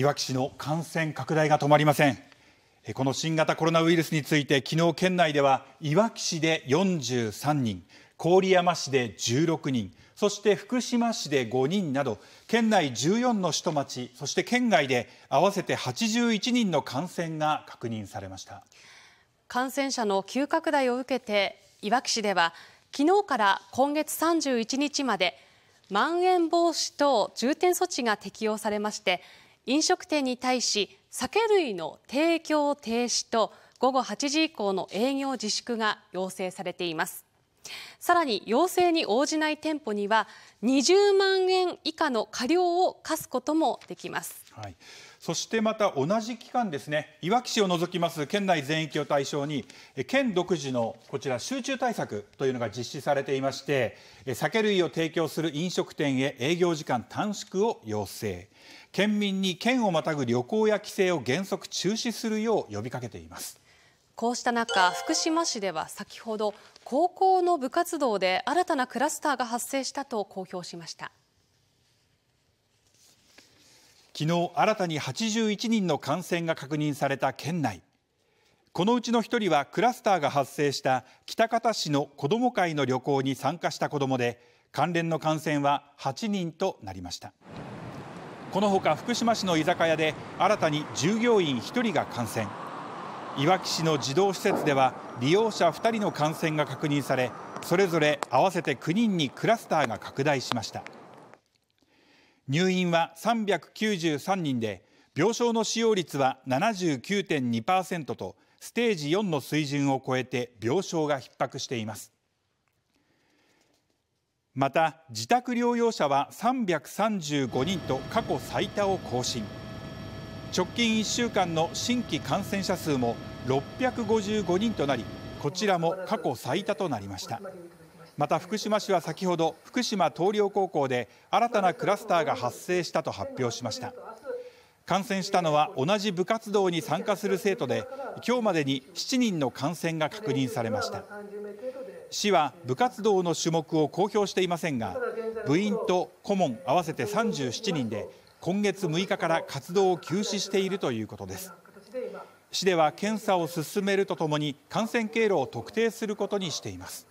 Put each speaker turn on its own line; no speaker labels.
いわき市の感染拡大が止まりませんこの新型コロナウイルスについて昨日県内ではいわき市で43人郡山市で16人そして福島市で5人など県内14の市と町そして県外で合わせて81人の感染が確認されました
感染者の急拡大を受けていわき市では昨日から今月31日までまん延防止等重点措置が適用されまして飲食店に対し酒類の提供停止と午後8時以降の営業自粛が要請されています。さらに要請に応じない店舗には20万円以下の過料を科すこともできます。
そしてまた同じ期間ですね。いわき市を除きます県内全域を対象に県独自のこちら集中対策というのが実施されていまして酒類を提供する飲食店へ営業時間短縮を要請県民に県をまたぐ旅行や帰省を原則中止するよう呼びかけています。
こうした中、福島市では先ほど高校の部活動で新たなクラスターが発生したと公表しました
昨日新たに81人の感染が確認された県内このうちの1人はクラスターが発生した喜多方市の子ども会の旅行に参加した子どもで関連の感染は8人となりましたこのほか福島市の居酒屋で新たに従業員1人が感染いわき市の児童施設では利用者2人の感染が確認されそれぞれ合わせて9人にクラスターが拡大しました入院は393人で病床の使用率は79.2%とステージ4の水準を超えて病床が逼迫していますまた自宅療養者は335人と過去最多を更新。直近1週間の新規感染者数も655人となりこちらも過去最多となりましたまた福島市は先ほど福島東陵高校で新たなクラスターが発生したと発表しました感染したのは同じ部活動に参加する生徒で今日までに7人の感染が確認されました市は部活動の種目を公表していませんが部員と顧問合わせて37人で今月6日から活動を休止しているということです市では検査を進めるとともに感染経路を特定することにしています